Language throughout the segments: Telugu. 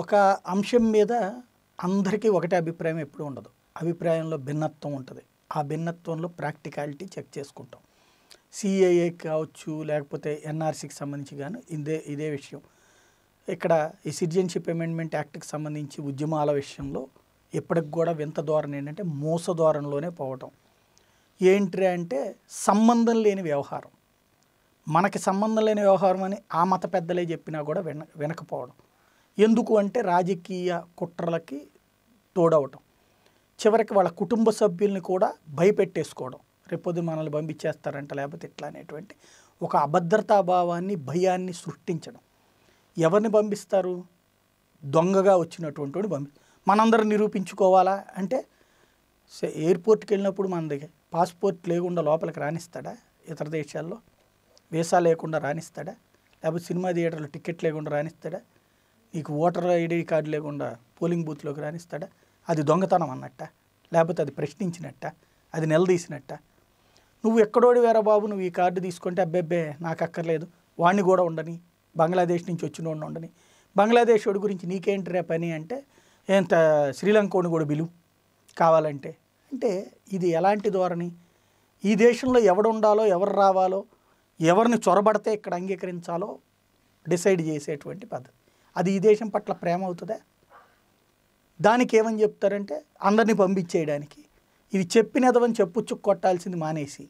ఒక అంశం మీద అందరికీ ఒకటే అభిప్రాయం ఎప్పుడు ఉండదు అభిప్రాయంలో భిన్నత్వం ఉంటుంది ఆ భిన్నత్వంలో ప్రాక్టికాలిటీ చెక్ చేసుకుంటాం సిఏఏ కావచ్చు లేకపోతే ఎన్ఆర్సీకి సంబంధించి కానీ ఇదే ఇదే విషయం ఇక్కడ ఈ సిటిజన్షిప్ అమెండ్మెంట్ యాక్ట్కి సంబంధించి ఉద్యమాల విషయంలో ఎప్పటికి కూడా వింత ధోరణి ఏంటంటే మోస ధోరణిలోనే పోవటం ఏంటి అంటే సంబంధం లేని వ్యవహారం మనకి సంబంధం లేని వ్యవహారం అని ఆ మత పెద్దలే చెప్పినా కూడా విన వినకపోవడం ఎందుకు అంటే రాజకీయ కుట్రలకి తోడవటం చివరికి వాళ్ళ కుటుంబ సభ్యుల్ని కూడా భయపెట్టేసుకోవడం రేపొద్దు మనల్ని పంపించేస్తారంట లేకపోతే ఇట్లా అనేటువంటి ఒక అభద్రతాభావాన్ని భయాన్ని సృష్టించడం ఎవరిని పంపిస్తారు దొంగగా వచ్చినటువంటి పంపి మనందరం నిరూపించుకోవాలా అంటే ఎయిర్పోర్ట్కి వెళ్ళినప్పుడు మన దగ్గర పాస్పోర్ట్ లేకుండా లోపలికి రాణిస్తాడా ఇతర దేశాల్లో వీసా లేకుండా రాణిస్తాడా లేకపోతే సినిమా థియేటర్లో టికెట్ లేకుండా రాణిస్తాడా నీకు ఓటర్ ఐడి కార్డు లేకుండా పోలింగ్ బూత్లోకి రాణిస్తాడా అది దొంగతనం అన్నట్ట లేకపోతే అది ప్రశ్నించినట్ట అది నిలదీసినట్ట నువ్వు ఎక్కడోడి వేరే బాబు నువ్వు ఈ కార్డు తీసుకుంటే అబ్బెబ్బే నాకు అక్కర్లేదు వాణ్ణి కూడా ఉండని బంగ్లాదేశ్ నుంచి వచ్చిన వాడిని ఉండని బంగ్లాదేశ్ వాడి గురించి నీకేంటి రే పని అంటే ఎంత శ్రీలంకని కూడా బిలు కావాలంటే అంటే ఇది ఎలాంటి ధోరణి ఈ దేశంలో ఎవడుండాలో ఎవరు రావాలో ఎవరిని చొరబడితే ఇక్కడ అంగీకరించాలో డిసైడ్ చేసేటువంటి పద్ధతి అది ఈ దేశం పట్ల ప్రేమ అవుతుందా దానికి ఏమని చెప్తారంటే అందరినీ పంపించేయడానికి ఇది చెప్పినదవని చెప్పుచ్చు కొట్టాల్సింది మానేసి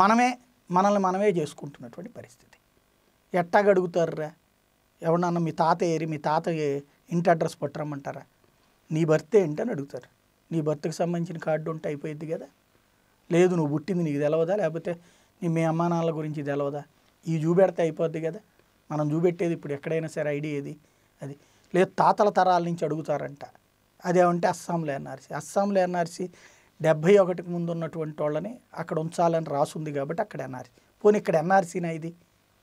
మనమే మనల్ని మనమే చేసుకుంటున్నటువంటి పరిస్థితి ఎట్టాగడుగుతారురా ఎవడన్నా మీ తాత ఏరి మీ తాత ఇంటి అడ్రస్ పట్టరమ్మంటారా నీ బర్త్ ఏంటని అడుగుతారు నీ బర్త్కి సంబంధించిన కార్డు ఉంటే అయిపోయింది కదా లేదు నువ్వు పుట్టింది నీకు తెలవదా లేకపోతే నీ మీ అమ్మానాన్నల గురించి తెలవదా ఇవి చూపెడితే అయిపోద్ది కదా మనం చూపెట్టేది ఇప్పుడు ఎక్కడైనా సరే ఐడి ఏది అది లేదు తాతల తరాల నుంచి అడుగుతారంట అదేమంటే అస్సాంలో ఎన్ఆర్సీ అస్సాంలో ఎన్ఆర్సీ డెబ్భై ఒకటికి ముందు ఉన్నటువంటి వాళ్ళని అక్కడ ఉంచాలని రాసుంది కాబట్టి అక్కడ ఎన్ఆర్సీ పోనీ ఇక్కడ ఎన్ఆర్సీనా ఇది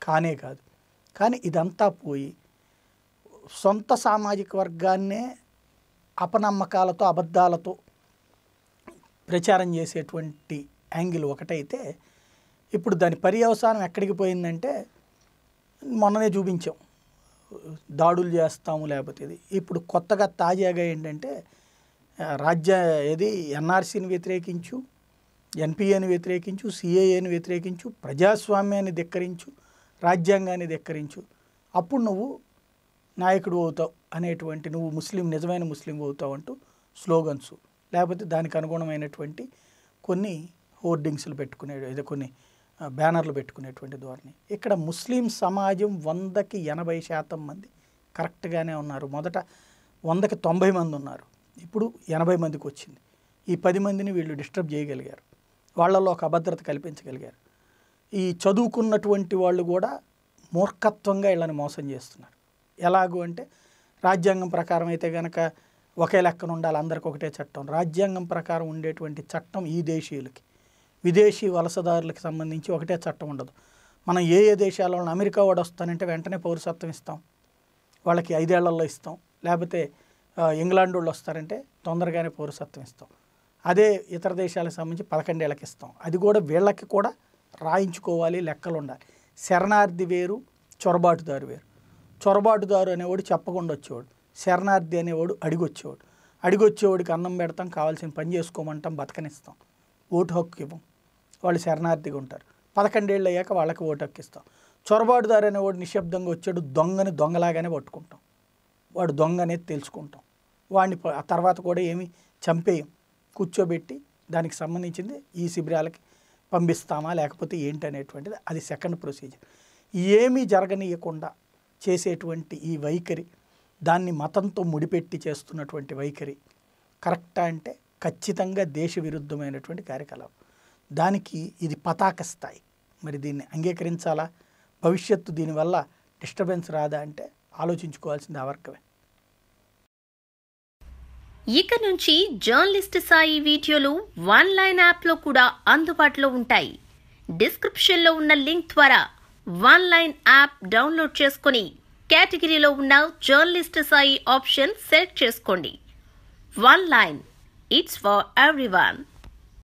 కానే కాదు కానీ ఇదంతా పోయి సొంత సామాజిక వర్గాన్నే అపనమ్మకాలతో అబద్ధాలతో ప్రచారం చేసేటువంటి యాంగిల్ ఒకటైతే ఇప్పుడు దాని పర్యవసానం ఎక్కడికి పోయిందంటే మొన్ననే చూపించాం దాడులు చేస్తాము లేకపోతే ఇది ఇప్పుడు కొత్తగా తాజాగా ఏంటంటే రాజ్య ఏది ఎన్ఆర్సీని వ్యతిరేకించు ఎన్పిఏని వ్యతిరేకించు సిఏఏని వ్యతిరేకించు ప్రజాస్వామ్యాన్ని ధిక్కరించు రాజ్యాంగాన్ని ధిక్కరించు అప్పుడు నువ్వు నాయకుడు అవుతావు అనేటువంటి నువ్వు ముస్లిం నిజమైన ముస్లిం అవుతావు అంటూ స్లోగన్స్ లేకపోతే దానికి అనుగుణమైనటువంటి కొన్ని హోర్డింగ్స్లు పెట్టుకునే ఏదో కొన్ని బ్యానర్లు పెట్టుకునేటువంటి ధోరణి ఇక్కడ ముస్లిం సమాజం వందకి ఎనభై శాతం మంది కరెక్ట్గానే ఉన్నారు మొదట వందకి తొంభై మంది ఉన్నారు ఇప్పుడు ఎనభై మందికి వచ్చింది ఈ పది మందిని వీళ్ళు డిస్టర్బ్ చేయగలిగారు వాళ్లలో ఒక అభద్రత కల్పించగలిగారు ఈ చదువుకున్నటువంటి వాళ్ళు కూడా మూర్ఖత్వంగా వీళ్ళని మోసం చేస్తున్నారు ఎలాగూ అంటే రాజ్యాంగం ప్రకారం అయితే కనుక ఒకే లెక్కన ఉండాలి అందరికి ఒకటే చట్టం రాజ్యాంగం ప్రకారం ఉండేటువంటి చట్టం ఈ దేశీయులకి విదేశీ వలసదారులకు సంబంధించి ఒకటే చట్టం ఉండదు మనం ఏ ఏ దేశాలలో అమెరికా వాడు వస్తానంటే వెంటనే పౌరసత్వం ఇస్తాం వాళ్ళకి ఐదేళ్లలో ఇస్తాం లేకపోతే ఇంగ్లాండ్ వాళ్ళు వస్తారంటే తొందరగానే పౌరసత్వం ఇస్తాం అదే ఇతర దేశాలకు సంబంధించి పదకొండేళ్ళకి ఇస్తాం అది కూడా వీళ్ళకి కూడా రాయించుకోవాలి లెక్కలు ఉండాలి శరణార్థి వేరు చొరబాటుదారు వేరు చొరబాటుదారు అనేవాడు చెప్పకుండా వచ్చేవాడు శరణార్థి అనేవాడు అడిగొచ్చేవాడు అడిగొచ్చేవాడికి అన్నం పెడతాం కావాల్సిన పని చేసుకోమంటాం బతకనిస్తాం ఓటు హక్కు ఇవ్వం వాళ్ళు శరణార్థిగా ఉంటారు పదకొండేళ్ళు అయ్యాక వాళ్ళకి ఓటు హక్కిస్తాం చొరబాటుదారు అనే వాడు నిశ్శబ్దంగా వచ్చాడు దొంగని దొంగలాగానే పట్టుకుంటాం వాడు దొంగ అనేది తెలుసుకుంటాం వాడిని ఆ తర్వాత కూడా ఏమి చంపేయం కూర్చోబెట్టి దానికి సంబంధించింది ఈ శిబిరాలకి పంపిస్తామా లేకపోతే ఏంటి అనేటువంటిది అది సెకండ్ ప్రొసీజర్ ఏమీ జరగనీయకుండా చేసేటువంటి ఈ వైఖరి దాన్ని మతంతో ముడిపెట్టి చేస్తున్నటువంటి వైఖరి కరెక్టా అంటే ఖచ్చితంగా దేశ విరుద్ధమైనటువంటి కార్యకలాపం దానికి ఇది పతాక స్థాయి మరి దీన్ని అంగీకరించాలా భవిష్యత్తు దీనివల్ల డిస్టర్బెన్స్ రాదా అంటే ఆలోచించుకోవాల్సింది అవర్కమే ఇక నుంచి జర్నలిస్ట్ సాయి వీడియోలు వన్ లైన్ యాప్లో కూడా అందుబాటులో ఉంటాయి డిస్క్రిప్షన్లో ఉన్న లింక్ ద్వారా వన్ లైన్ యాప్ డౌన్లోడ్ చేసుకుని కేటగిరీలో ఉన్న జర్నలిస్ట్ సాయి ఆప్షన్ సెలెక్ట్ చేసుకోండి one line it's for everyone